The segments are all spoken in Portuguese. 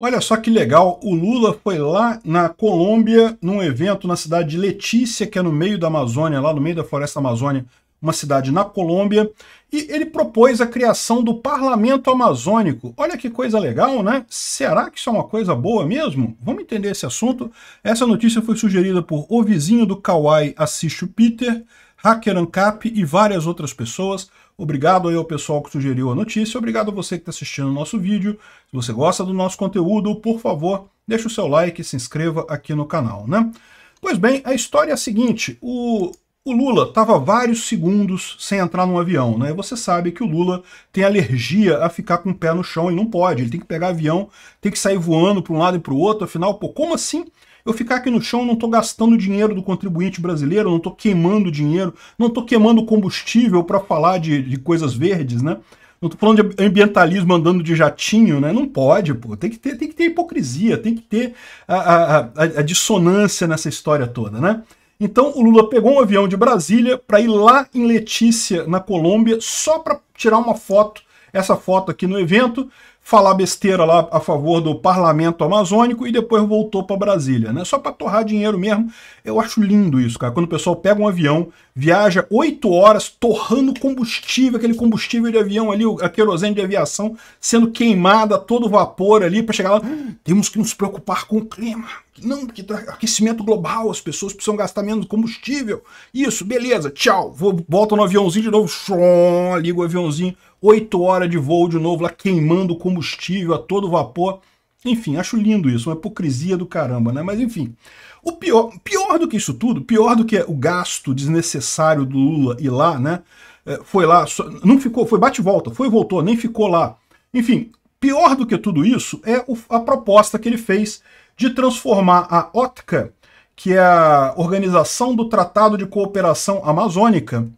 Olha só que legal, o Lula foi lá na Colômbia, num evento na cidade de Letícia, que é no meio da Amazônia, lá no meio da floresta Amazônia, uma cidade na Colômbia, e ele propôs a criação do Parlamento Amazônico. Olha que coisa legal, né? Será que isso é uma coisa boa mesmo? Vamos entender esse assunto. Essa notícia foi sugerida por O Vizinho do Kauai Assis Peter, Hacker Ancap e várias outras pessoas. Obrigado aí ao pessoal que sugeriu a notícia, obrigado a você que está assistindo o nosso vídeo. Se você gosta do nosso conteúdo, por favor, deixe o seu like e se inscreva aqui no canal, né? Pois bem, a história é a seguinte, o o Lula estava vários segundos sem entrar num avião, né? Você sabe que o Lula tem alergia a ficar com o pé no chão e não pode. Ele tem que pegar avião, tem que sair voando para um lado e para o outro. Afinal, pô, como assim eu ficar aqui no chão não estou gastando dinheiro do contribuinte brasileiro, não estou queimando dinheiro, não estou queimando combustível para falar de, de coisas verdes, né? Não estou falando de ambientalismo andando de jatinho, né? Não pode, pô. Tem que ter, tem que ter hipocrisia, tem que ter a, a, a, a dissonância nessa história toda, né? Então o Lula pegou um avião de Brasília para ir lá em Letícia, na Colômbia, só para tirar uma foto, essa foto aqui no evento, falar besteira lá a favor do parlamento amazônico e depois voltou para Brasília, né? Só para torrar dinheiro mesmo. Eu acho lindo isso, cara. Quando o pessoal pega um avião, viaja oito horas torrando combustível, aquele combustível de avião ali, a querosene de aviação sendo queimada, todo vapor ali para chegar lá. Temos que nos preocupar com o clima não, porque aquecimento global, as pessoas precisam gastar menos combustível. Isso, beleza, tchau. Vou, volta no aviãozinho de novo, shum, liga o aviãozinho, oito horas de voo de novo, lá queimando combustível a todo vapor. Enfim, acho lindo isso, uma hipocrisia do caramba, né? Mas enfim, o pior, pior do que isso tudo, pior do que o gasto desnecessário do Lula ir lá, né? É, foi lá, não ficou, foi bate volta, foi voltou, nem ficou lá. Enfim, pior do que tudo isso é a proposta que ele fez de transformar a OTCA, que é a Organização do Tratado de Cooperação Amazônica,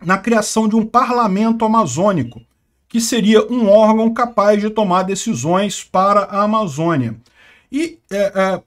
na criação de um parlamento amazônico, que seria um órgão capaz de tomar decisões para a Amazônia. E, é, é,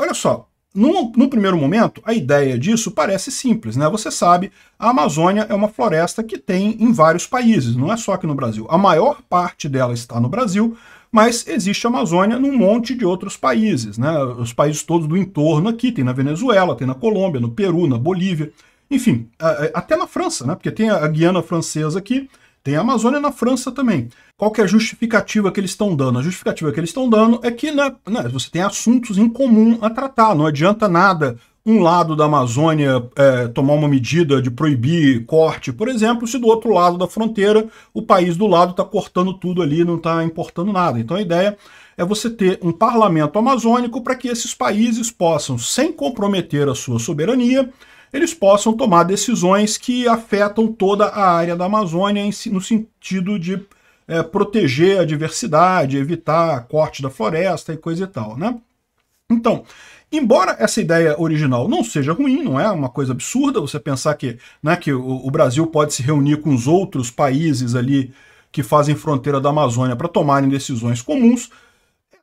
olha só, no, no, primeiro momento, a ideia disso parece simples, né? Você sabe, a Amazônia é uma floresta que tem em vários países, não é só aqui no Brasil. A maior parte dela está no Brasil, mas existe a Amazônia num monte de outros países, né? Os países todos do entorno aqui, tem na Venezuela, tem na Colômbia, no Peru, na Bolívia, enfim, até na França, né? Porque tem a Guiana Francesa aqui, tem a Amazônia na França também. Qual que é a justificativa que eles estão dando? A justificativa que eles estão dando é que né, né, você tem assuntos em comum a tratar, não adianta nada um lado da Amazônia é, tomar uma medida de proibir corte, por exemplo, se do outro lado da fronteira o país do lado está cortando tudo ali, não está importando nada. Então a ideia é você ter um parlamento amazônico para que esses países possam, sem comprometer a sua soberania, eles possam tomar decisões que afetam toda a área da Amazônia no sentido de é, proteger a diversidade, evitar corte da floresta e coisa e tal, né? Então, embora essa ideia original não seja ruim, não é uma coisa absurda você pensar que, né, que o, o Brasil pode se reunir com os outros países ali que fazem fronteira da Amazônia para tomarem decisões comuns,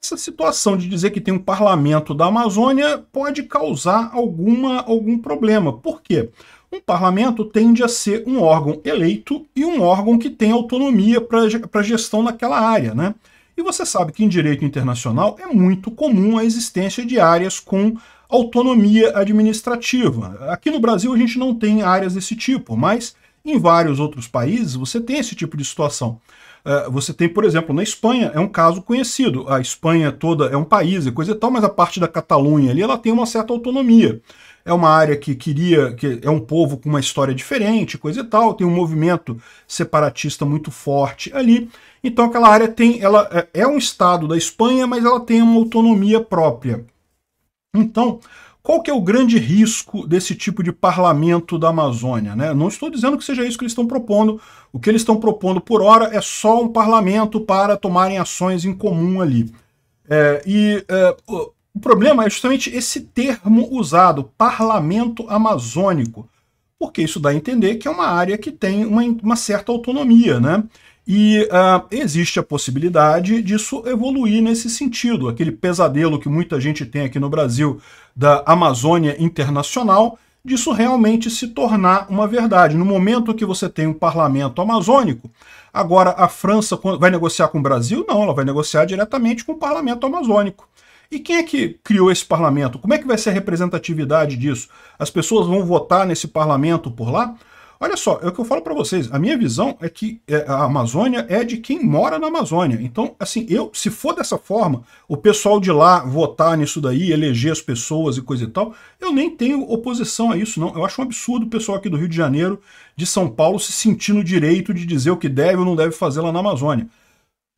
essa situação de dizer que tem um parlamento da Amazônia pode causar alguma, algum problema. Por quê? Um parlamento tende a ser um órgão eleito e um órgão que tem autonomia para a gestão daquela área, né? E você sabe que em direito internacional é muito comum a existência de áreas com autonomia administrativa. Aqui no Brasil a gente não tem áreas desse tipo, mas em vários outros países você tem esse tipo de situação. É, você tem, por exemplo, na Espanha, é um caso conhecido. A Espanha toda é um país e coisa e tal, mas a parte da Catalunha ali ela tem uma certa autonomia é uma área que queria, que é um povo com uma história diferente, coisa e tal, tem um movimento separatista muito forte ali. Então aquela área tem, ela é, é um estado da Espanha, mas ela tem uma autonomia própria. Então, qual que é o grande risco desse tipo de parlamento da Amazônia? Né? Não estou dizendo que seja isso que eles estão propondo. O que eles estão propondo por hora é só um parlamento para tomarem ações em comum ali. É, e é, o problema é justamente esse termo usado, parlamento amazônico, porque isso dá a entender que é uma área que tem uma, uma certa autonomia, né? E uh, existe a possibilidade disso evoluir nesse sentido, aquele pesadelo que muita gente tem aqui no Brasil da Amazônia Internacional, disso realmente se tornar uma verdade. No momento que você tem um parlamento amazônico, agora a França vai negociar com o Brasil? Não, ela vai negociar diretamente com o parlamento amazônico. E quem é que criou esse parlamento? Como é que vai ser a representatividade disso? As pessoas vão votar nesse parlamento por lá? Olha só, é o que eu falo para vocês. A minha visão é que é, a Amazônia é de quem mora na Amazônia. Então, assim, eu, se for dessa forma, o pessoal de lá votar nisso daí, eleger as pessoas e coisa e tal, eu nem tenho oposição a isso, não. Eu acho um absurdo o pessoal aqui do Rio de Janeiro, de São Paulo, se sentindo no direito de dizer o que deve ou não deve fazer lá na Amazônia.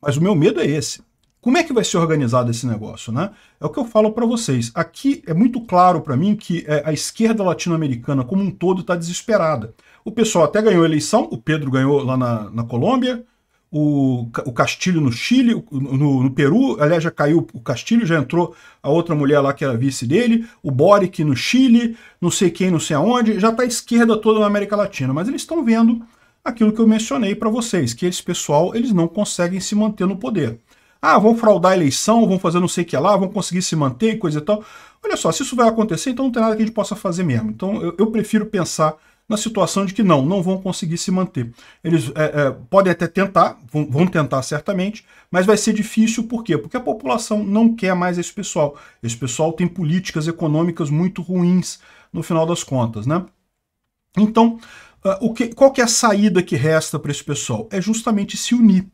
Mas o meu medo é esse. Como é que vai ser organizado esse negócio, né? É o que eu falo para vocês. Aqui é muito claro para mim que é, a esquerda latino-americana como um todo está desesperada. O pessoal até ganhou a eleição, o Pedro ganhou lá na, na Colômbia, o, o Castilho no Chile, no, no, Peru, aliás, já caiu o Castilho, já entrou a outra mulher lá que era vice dele, o Boric no Chile, não sei quem, não sei aonde, já está a esquerda toda na América Latina, mas eles estão vendo aquilo que eu mencionei para vocês, que esse pessoal, eles não conseguem se manter no poder. Ah, vão fraudar a eleição, vão fazer não sei o que lá, vão conseguir se manter e coisa e tal. Olha só, se isso vai acontecer, então não tem nada que a gente possa fazer mesmo. Então eu, eu prefiro pensar na situação de que não, não vão conseguir se manter. Eles é, é, podem até tentar, vão, vão, tentar certamente, mas vai ser difícil por quê? Porque a população não quer mais esse pessoal. Esse pessoal tem políticas econômicas muito ruins no final das contas, né? Então, uh, o que, qual que é a saída que resta para esse pessoal? É justamente se unir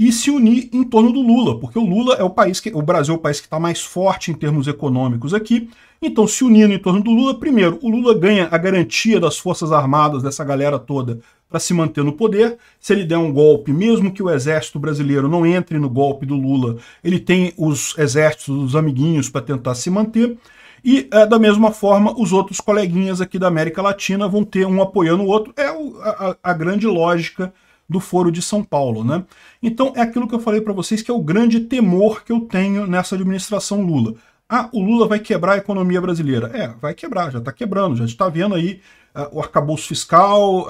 e se unir em torno do Lula, porque o Lula é o país que o Brasil é o país que está mais forte em termos econômicos aqui. Então, se unindo em torno do Lula, primeiro, o Lula ganha a garantia das forças armadas dessa galera toda para se manter no poder. Se ele der um golpe, mesmo que o exército brasileiro não entre no golpe do Lula, ele tem os exércitos dos amiguinhos para tentar se manter. E é, da mesma forma, os outros coleguinhas aqui da América Latina vão ter um apoiando o outro. É o, a, a grande lógica do Foro de São Paulo. Né? Então é aquilo que eu falei para vocês que é o grande temor que eu tenho nessa administração Lula. Ah, o Lula vai quebrar a economia brasileira. É, vai quebrar, já está quebrando, já está vendo aí uh, o arcabouço fiscal, a uh,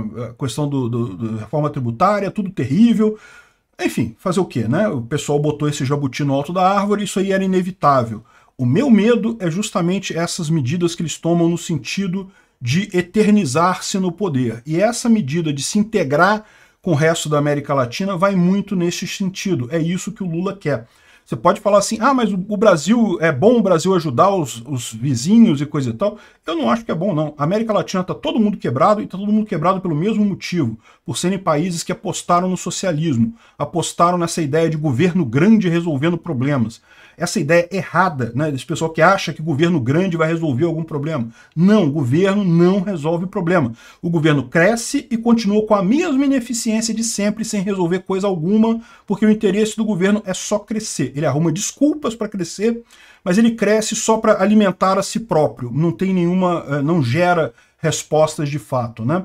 uh, ah, ah, questão do, reforma tributária, tudo terrível. Enfim, fazer o quê, né? O pessoal botou esse jabuti no alto da árvore, isso aí era inevitável. O meu medo é justamente essas medidas que eles tomam no sentido de eternizar-se no poder. E essa medida de se integrar com o resto da América Latina vai muito nesse sentido. É isso que o Lula quer. Você pode falar assim, ah, mas o, Brasil é bom o Brasil ajudar os, os vizinhos e coisa e tal. Eu não acho que é bom, não. A América Latina está todo mundo quebrado e está todo mundo quebrado pelo mesmo motivo, por serem países que apostaram no socialismo, apostaram nessa ideia de governo grande resolvendo problemas. Essa ideia errada, né, desse pessoal que acha que governo grande vai resolver algum problema. Não, governo não resolve problema. O governo cresce e continua com a mesma ineficiência de sempre, sem resolver coisa alguma, porque o interesse do governo é só crescer ele arruma desculpas para crescer, mas ele cresce só para alimentar a si próprio, não tem nenhuma, eh, não gera respostas de fato, né?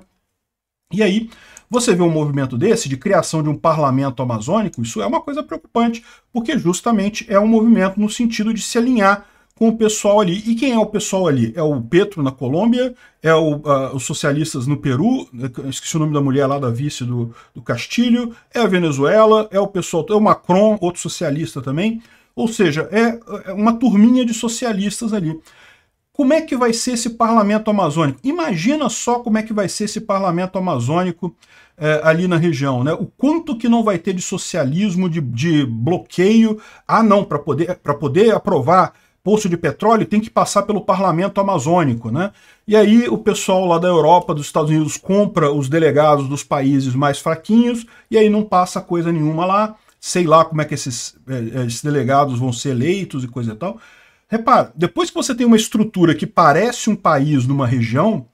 E aí, você vê um movimento desse, de criação de um parlamento amazônico, isso é uma coisa preocupante, porque justamente é um movimento no sentido de se alinhar com o pessoal ali. E quem é o pessoal ali? É o Petro na Colômbia, é o, uh, os socialistas no Peru, é, esqueci o nome da mulher lá da vice do, do Castilho, é a Venezuela, é o pessoal, é o Macron, outro socialista também. Ou seja, é, é uma turminha de socialistas ali. Como é que vai ser esse parlamento amazônico? Imagina só como é que vai ser esse parlamento amazônico é, ali na região, né? O quanto que não vai ter de socialismo, de, de bloqueio. Ah, não, para poder, poder aprovar poço de petróleo tem que passar pelo parlamento amazônico, né? E aí o pessoal lá da Europa, dos Estados Unidos, compra os delegados dos países mais fraquinhos e aí não passa coisa nenhuma lá. Sei lá como é que esses, é, é, esses delegados vão ser eleitos e coisa e tal. Repara, depois que você tem uma estrutura que parece um país numa região,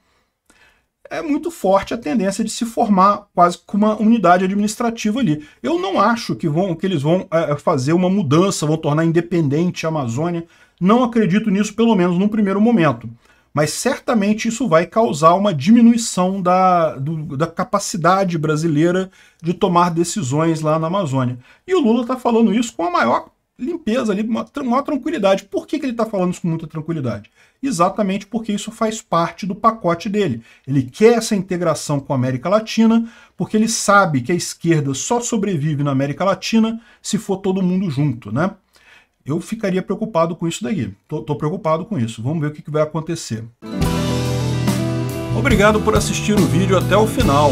é muito forte a tendência de se formar quase com uma unidade administrativa ali. Eu não acho que vão que eles vão é, fazer uma mudança, vão tornar independente a Amazônia. Não acredito nisso, pelo menos num primeiro momento. Mas certamente isso vai causar uma diminuição da, do, da capacidade brasileira de tomar decisões lá na Amazônia. E o Lula está falando isso com a maior limpeza ali, uma, tranquilidade. Por que, que ele está falando isso com muita tranquilidade? Exatamente porque isso faz parte do pacote dele. Ele quer essa integração com a América Latina, porque ele sabe que a esquerda só sobrevive na América Latina se for todo mundo junto, né? Eu ficaria preocupado com isso daí. estou preocupado com isso. Vamos ver o que, que vai acontecer. Obrigado por assistir o vídeo até o final.